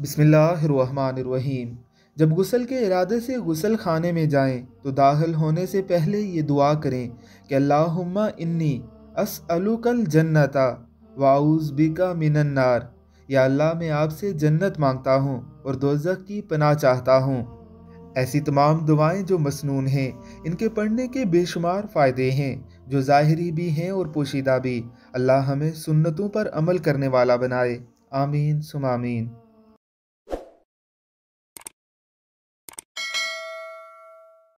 बसमिल्लाम जब गसल के इरादे से गसल खाने में जाएं तो दाखिल होने से पहले ये दुआ करें कि अल्लाहुम्मा इन्नी असअलुकल जन्नता वाउज़ बिका मिनन्नार या अल्लाह मैं आपसे जन्नत मांगता हूँ और दोजक की पना चाहता हूँ ऐसी तमाम दुआएं जो मसनून हैं इनके पढ़ने के बेशुमार फ़ायदे हैं जो ज़ाहरी भी हैं और पोशीदा भी अल्लाह हमें सुन्नतों पर अमल करने वाला बनाए आमीन सुमामीन